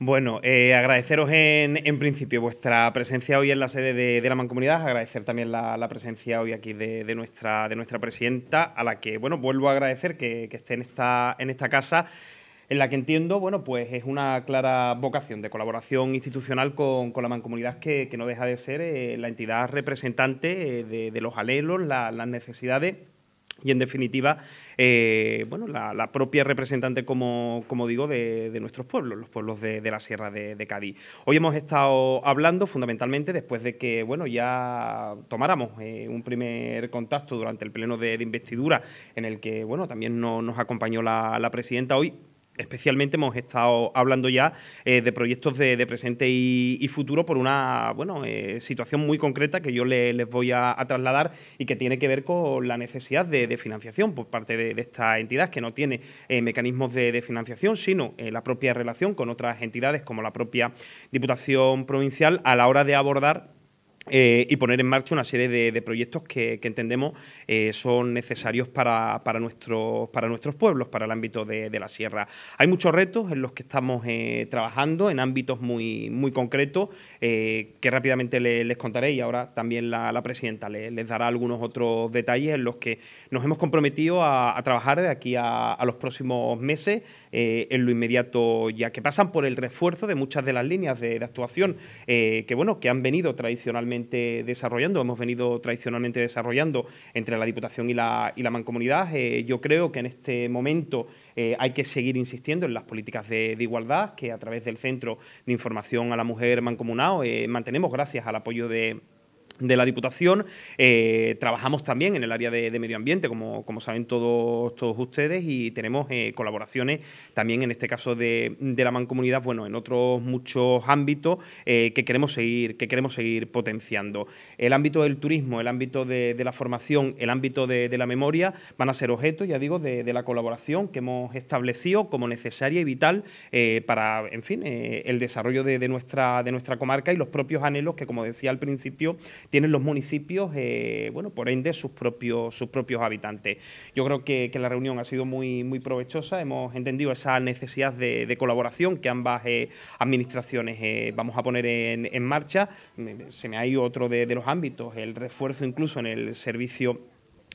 Bueno, eh, agradeceros en, en, principio vuestra presencia hoy en la sede de, de la Mancomunidad, agradecer también la, presencia hoy aquí de, nuestra, de nuestra presidenta, a la que, bueno, vuelvo a agradecer que, esté en esta, en esta casa, en la que entiendo, bueno, pues es una clara vocación de colaboración institucional con, con la Mancomunidad, que, no deja de ser eh, la entidad representante eh, de, los alelos, las necesidades y en definitiva, eh, bueno, la, propia representante, como, digo, de, nuestros pueblos, los pueblos de, la Sierra de, Cádiz. Hoy hemos estado hablando fundamentalmente después de que, bueno, ya tomáramos eh, un primer contacto durante el pleno de, investidura, en el que, bueno, también nos acompañó la presidenta hoy especialmente hemos estado hablando ya eh, de proyectos de, presente y, futuro por una bueno, eh, situación muy concreta que yo les voy a, trasladar y que tiene que ver con la necesidad de, financiación por parte de, esta entidad que no tiene eh, mecanismos de, financiación, sino la propia relación con otras entidades como la propia Diputación Provincial a la hora de abordar eh, y poner en marcha una serie de, proyectos que, entendemos eh, son necesarios para, nuestros, para nuestros pueblos, para el ámbito de, la sierra. Hay muchos retos en los que estamos eh, trabajando en ámbitos muy, muy concretos que rápidamente les, contaré y ahora también la, presidenta les, dará algunos otros detalles en los que nos hemos comprometido a, trabajar de aquí a, los próximos meses en lo inmediato ya que pasan por el refuerzo de muchas de las líneas de, de actuación que, bueno, que han venido tradicionalmente desarrollando, hemos venido tradicionalmente desarrollando entre la Diputación y la, y la Mancomunidad. Eh, yo creo que en este momento eh, hay que seguir insistiendo en las políticas de, igualdad que a través del Centro de Información a la Mujer Mancomunado eh, mantenemos gracias al apoyo de de la Diputación. Eh, trabajamos también en el área de, medio ambiente, como, como saben todos, todos, ustedes, y tenemos eh, colaboraciones también en este caso de, la mancomunidad, bueno, en otros muchos ámbitos eh, que, queremos seguir, que queremos seguir potenciando. El ámbito del turismo, el ámbito de, la formación, el ámbito de, la memoria van a ser objeto, ya digo, de, la colaboración que hemos establecido como necesaria y vital para, en fin, el desarrollo de, nuestra, de nuestra comarca y los propios anhelos que, como decía al principio, tienen los municipios, eh, bueno, por ende, sus propios, sus propios habitantes. Yo creo que, que, la reunión ha sido muy, muy provechosa, hemos entendido esa necesidad de, colaboración que ambas eh, administraciones eh, vamos a poner en, marcha. Se me ha ido otro de los ámbitos, el refuerzo incluso en el servicio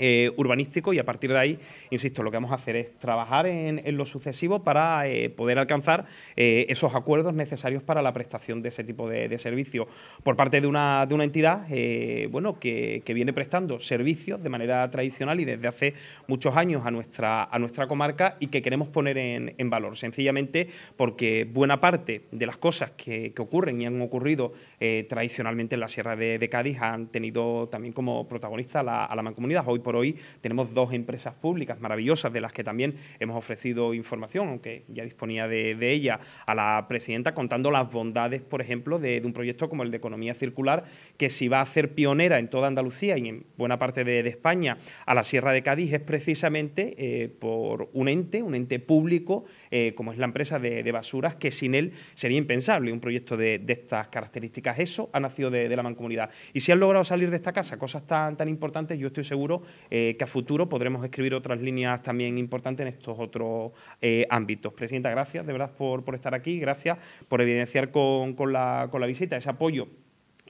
eh, urbanístico y a partir de ahí, insisto, lo que vamos a hacer es trabajar en, en lo sucesivo para eh, poder alcanzar eh, esos acuerdos necesarios para la prestación de ese tipo de, de servicio por parte de una, de una entidad bueno, que, viene prestando servicios de manera tradicional y desde hace muchos años a nuestra, a nuestra comarca y que queremos poner en, valor, sencillamente porque buena parte de las cosas que, ocurren y han ocurrido tradicionalmente en la Sierra de, Cádiz han tenido también como protagonista a la mancomunidad. Hoy, por hoy tenemos dos empresas públicas maravillosas de las que también hemos ofrecido información, aunque ya disponía de, ella, a la presidenta contando las bondades, por ejemplo, de, un proyecto como el de economía circular, que si va a ser pionera en toda Andalucía y en buena parte de, España a la Sierra de Cádiz, es precisamente eh, por un ente, un ente público, eh, como es la empresa de, basuras, que sin él sería impensable un proyecto de, estas características. Eso ha nacido de, la mancomunidad. Y si han logrado salir de esta casa cosas tan, tan importantes, yo estoy seguro eh, que a futuro podremos escribir otras líneas también importantes en estos otros eh, ámbitos. Presidenta, gracias de verdad por, por estar aquí, gracias por evidenciar con, con, la, con la visita ese apoyo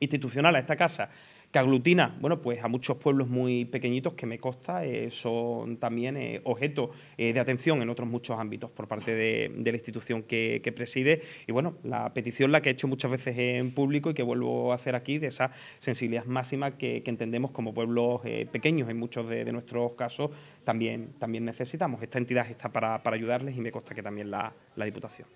institucional a esta casa que aglutina, bueno, pues a muchos pueblos muy pequeñitos que me consta eh, son también eh, objeto eh, de atención en otros muchos ámbitos por parte de, la institución que, preside. Y bueno, la petición la que he hecho muchas veces en público y que vuelvo a hacer aquí de esa sensibilidad máxima que, entendemos como pueblos pequeños en muchos de, nuestros casos también, también necesitamos. Esta entidad está para, ayudarles y me consta que también la, la Diputación.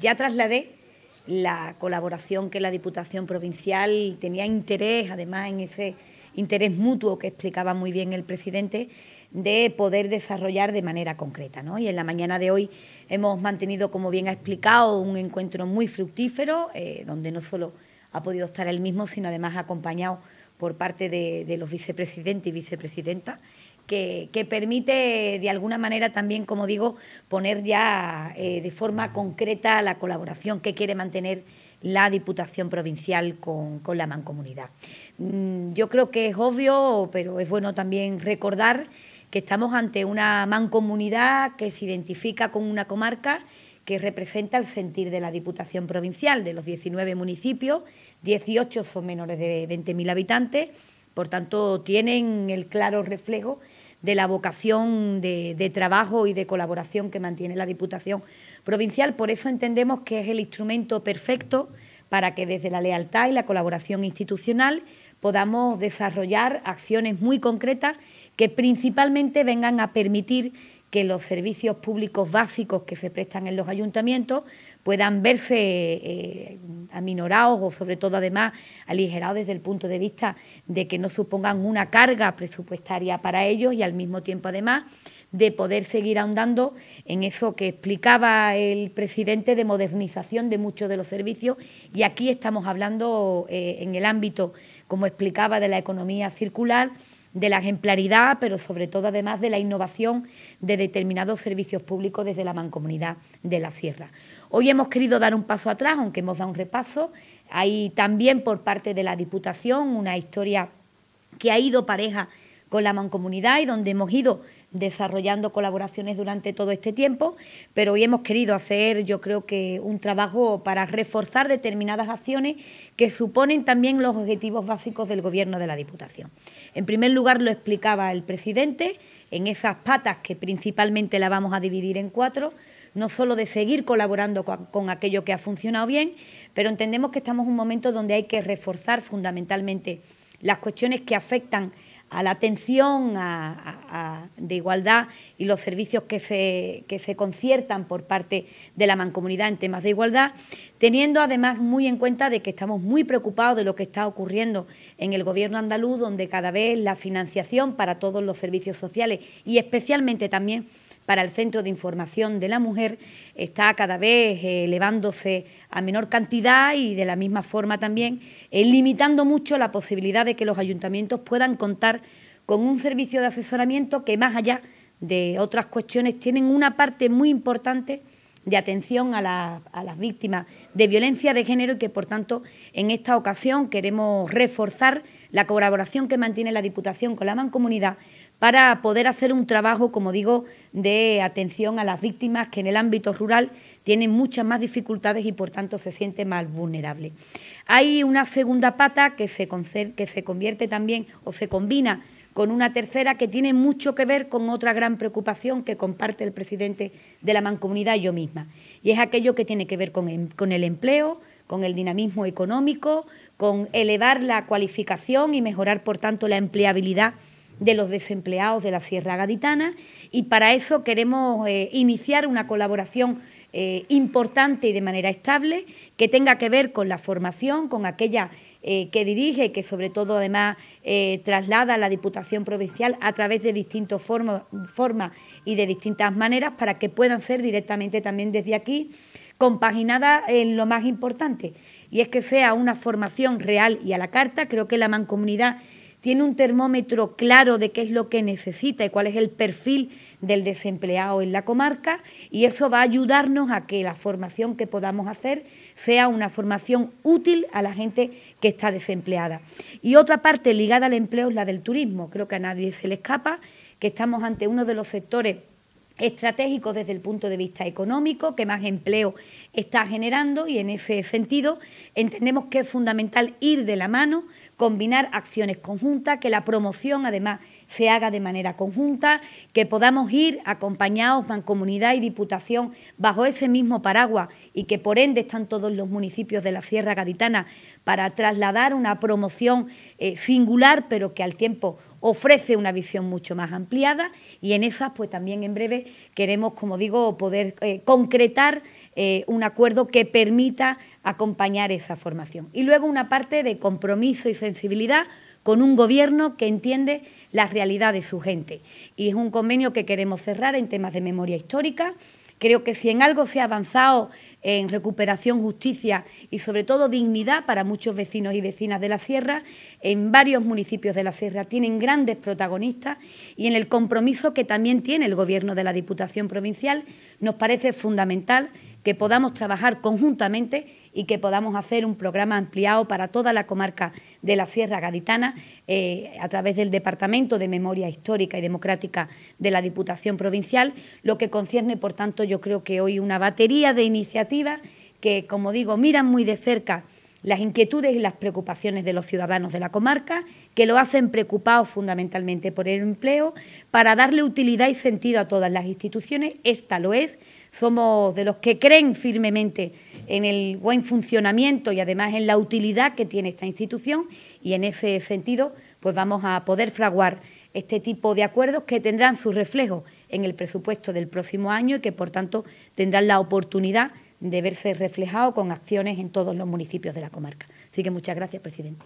Ya trasladé la colaboración que la Diputación Provincial tenía interés, además en ese interés mutuo que explicaba muy bien el presidente, de poder desarrollar de manera concreta. ¿no? Y en la mañana de hoy hemos mantenido, como bien ha explicado, un encuentro muy fructífero, eh, donde no solo ha podido estar él mismo, sino además acompañado por parte de, de los vicepresidentes y vicepresidentas que, permite de alguna manera también, como digo, poner ya eh, de forma concreta la colaboración que quiere mantener la Diputación Provincial con, la Mancomunidad. Mm, yo creo que es obvio, pero es bueno también recordar que estamos ante una mancomunidad que se identifica con una comarca que representa el sentir de la Diputación Provincial, de los 19 municipios, 18 son menores de 20.000 habitantes, por tanto tienen el claro reflejo de la vocación de, trabajo y de colaboración que mantiene la Diputación Provincial. Por eso entendemos que es el instrumento perfecto para que desde la lealtad y la colaboración institucional podamos desarrollar acciones muy concretas que principalmente vengan a permitir que los servicios públicos básicos que se prestan en los ayuntamientos puedan verse eh, aminorados o sobre todo además aligerados desde el punto de vista de que no supongan una carga presupuestaria para ellos y al mismo tiempo además de poder seguir ahondando en eso que explicaba el presidente de modernización de muchos de los servicios y aquí estamos hablando eh, en el ámbito, como explicaba, de la economía circular de la ejemplaridad, pero sobre todo además de la innovación de determinados servicios públicos desde la mancomunidad de la Sierra. Hoy hemos querido dar un paso atrás, aunque hemos dado un repaso. Hay también por parte de la Diputación una historia que ha ido pareja con la mancomunidad y donde hemos ido desarrollando colaboraciones durante todo este tiempo, pero hoy hemos querido hacer, yo creo que, un trabajo para reforzar determinadas acciones que suponen también los objetivos básicos del Gobierno de la Diputación. En primer lugar, lo explicaba el presidente, en esas patas que principalmente la vamos a dividir en cuatro, no solo de seguir colaborando con, con, aquello que ha funcionado bien, pero entendemos que estamos en un momento donde hay que reforzar fundamentalmente las cuestiones que afectan a la atención de igualdad y los servicios que se, que se conciertan por parte de la mancomunidad en temas de igualdad, teniendo además muy en cuenta de que estamos muy preocupados de lo que está ocurriendo en el gobierno andaluz, donde cada vez la financiación para todos los servicios sociales y especialmente también para el Centro de Información de la Mujer está cada vez eh, elevándose a menor cantidad y de la misma forma también eh, limitando mucho la posibilidad de que los ayuntamientos puedan contar con un servicio de asesoramiento que más allá de otras cuestiones tienen una parte muy importante de atención a, las víctimas de violencia de género y que, por tanto, en esta ocasión queremos reforzar la colaboración que mantiene la Diputación con la Mancomunidad para poder hacer un trabajo, como digo, de atención a las víctimas que en el ámbito rural tienen muchas más dificultades y por tanto se siente más vulnerable. Hay una segunda pata que se, que se convierte también o se combina con una tercera que tiene mucho que ver con otra gran preocupación que comparte el presidente de la mancomunidad y yo misma. Y es aquello que tiene que ver em-, con el empleo, con el dinamismo económico, con elevar la cualificación y mejorar, por tanto, la empleabilidad de los desempleados de la Sierra Gaditana y para eso queremos eh, iniciar una colaboración eh, importante y de manera estable que tenga que ver con la formación, con aquella eh, que dirige, que sobre todo además traslada a la Diputación Provincial a través de distintas formas y de distintas maneras para que puedan ser directamente también desde aquí compaginadas en lo más importante, y es que sea una formación real y a la carta. Creo que la mancomunidad tiene un termómetro claro de qué es lo que necesita y cuál es el perfil del desempleado en la comarca y eso va a ayudarnos a que la formación que podamos hacer sea una formación útil a la gente que está desempleada. Y otra parte ligada al empleo es la del turismo, creo que a nadie se le escapa que estamos ante uno de los sectores estratégicos desde el punto de vista económico, que más empleo está generando y en ese sentido entendemos que es fundamental ir de la mano combinar acciones conjuntas, que la promoción además se haga de manera conjunta, que podamos ir acompañados, comunidad y diputación, bajo ese mismo paraguas y que por ende están todos los municipios de la Sierra Gaditana para trasladar una promoción eh, singular, pero que al tiempo ofrece una visión mucho más ampliada y en esas pues también en breve queremos, como digo, poder eh, concretar eh, un acuerdo que permita acompañar esa formación. Y luego una parte de compromiso y sensibilidad con un gobierno que entiende la realidad de su gente. Y es un convenio que queremos cerrar en temas de memoria histórica. Creo que si en algo se ha avanzado en recuperación, justicia y sobre todo dignidad para muchos vecinos y vecinas de la Sierra, en varios municipios de la Sierra tienen grandes protagonistas y en el compromiso que también tiene el Gobierno de la Diputación Provincial nos parece fundamental que podamos trabajar conjuntamente y que podamos hacer un programa ampliado para toda la comarca de la Sierra Gaditana eh, a través del Departamento de Memoria Histórica y Democrática de la Diputación Provincial, lo que concierne, por tanto, yo creo que hoy una batería de iniciativas que, como digo, miran muy de cerca las inquietudes y las preocupaciones de los ciudadanos de la comarca, que lo hacen preocupados fundamentalmente por el empleo, para darle utilidad y sentido a todas las instituciones. Esta lo es. Somos de los que creen firmemente en el buen funcionamiento y además en la utilidad que tiene esta institución y en ese sentido pues vamos a poder fraguar este tipo de acuerdos que tendrán su reflejo en el presupuesto del próximo año y que por tanto tendrán la oportunidad de verse reflejado con acciones en todos los municipios de la comarca. Así que muchas gracias, presidente.